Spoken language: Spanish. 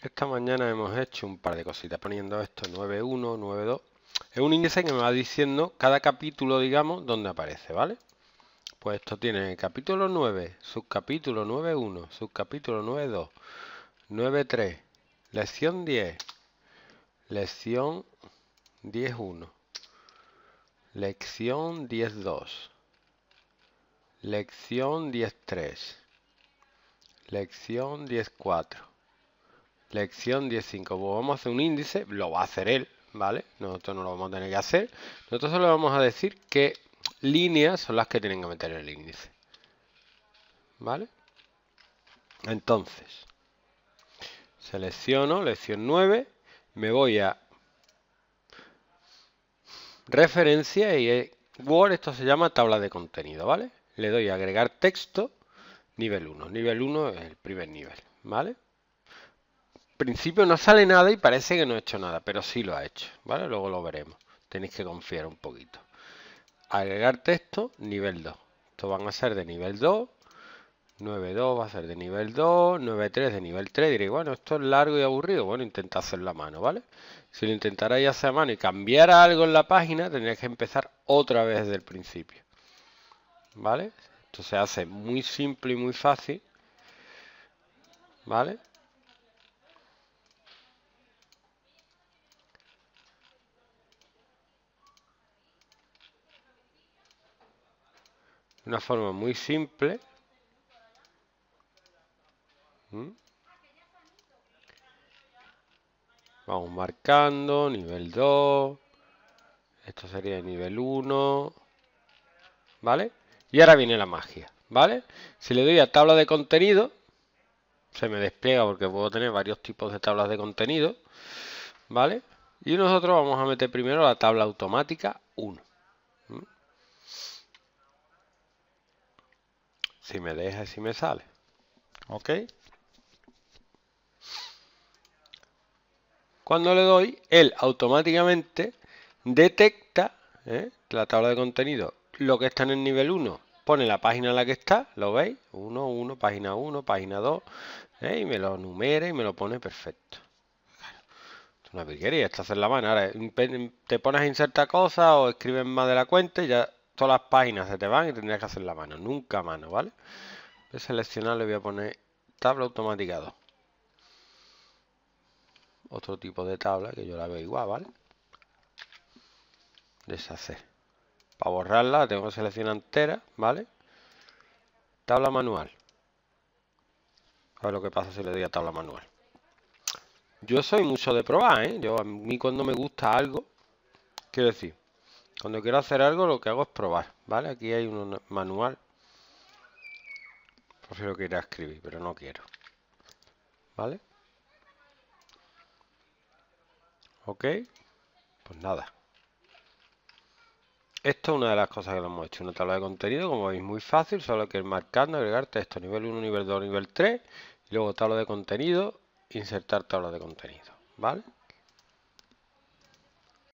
Esta mañana hemos hecho un par de cositas poniendo esto 9 9.2. Es un índice que me va diciendo cada capítulo, digamos, donde aparece, ¿vale? Pues esto tiene capítulo 9, subcapítulo 9.1, subcapítulo 9.2, 9.3, lección 10, lección 10.1, lección 10.2, lección 10.3, lección 10.4. Lección 15 pues vamos a hacer un índice, lo va a hacer él, ¿vale? Nosotros no lo vamos a tener que hacer. Nosotros solo vamos a decir qué líneas son las que tienen que meter en el índice. ¿Vale? Entonces, selecciono lección 9, me voy a referencia y Word esto se llama tabla de contenido, ¿vale? Le doy a agregar texto nivel 1. Nivel 1 es el primer nivel, ¿vale? principio no sale nada y parece que no ha hecho nada, pero sí lo ha hecho, ¿vale? Luego lo veremos. Tenéis que confiar un poquito. Agregar texto, nivel 2. Esto van a ser de nivel 2. 9.2 va a ser de nivel 2, 9.3 de nivel 3. Diréis, bueno, esto es largo y aburrido. Bueno, intenta hacerlo a mano, ¿vale? Si lo intentarais hacer a mano y cambiara algo en la página, tendría que empezar otra vez desde el principio. ¿Vale? Esto se hace muy simple y muy fácil. ¿Vale? una forma muy simple. ¿Mm? Vamos marcando, nivel 2. Esto sería nivel 1. ¿Vale? Y ahora viene la magia, ¿vale? Si le doy a tabla de contenido, se me despliega porque puedo tener varios tipos de tablas de contenido, ¿vale? Y nosotros vamos a meter primero la tabla automática 1. si me deja y si me sale. ¿Ok? Cuando le doy, él automáticamente detecta ¿eh? la tabla de contenido. Lo que está en el nivel 1 pone la página en la que está, ¿lo veis? 1, 1, página 1, página 2, ¿eh? y me lo numera y me lo pone perfecto. una hacer la mano. Ahora, te pones a insertar cosas o escribes más de la cuenta y ya todas las páginas se te van y tendrías que hacer la mano. Nunca mano, ¿vale? Voy seleccionar, le voy a poner tabla automaticado Otro tipo de tabla que yo la veo igual, ¿vale? Deshacer. Para borrarla tengo que seleccionar entera, ¿vale? Tabla manual. A ver lo que pasa si le doy a tabla manual. Yo soy mucho de probar, ¿eh? Yo, a mí cuando me gusta algo, quiero decir, cuando quiero hacer algo, lo que hago es probar, ¿vale? Aquí hay un manual. Prefiero que ir a escribir, pero no quiero. ¿Vale? ¿Ok? Pues nada. Esto es una de las cosas que lo hemos hecho. Una tabla de contenido, como veis, muy fácil. Solo que es marcando, agregar texto, nivel 1, nivel 2, nivel 3. Y luego tabla de contenido, insertar tabla de contenido. ¿Vale?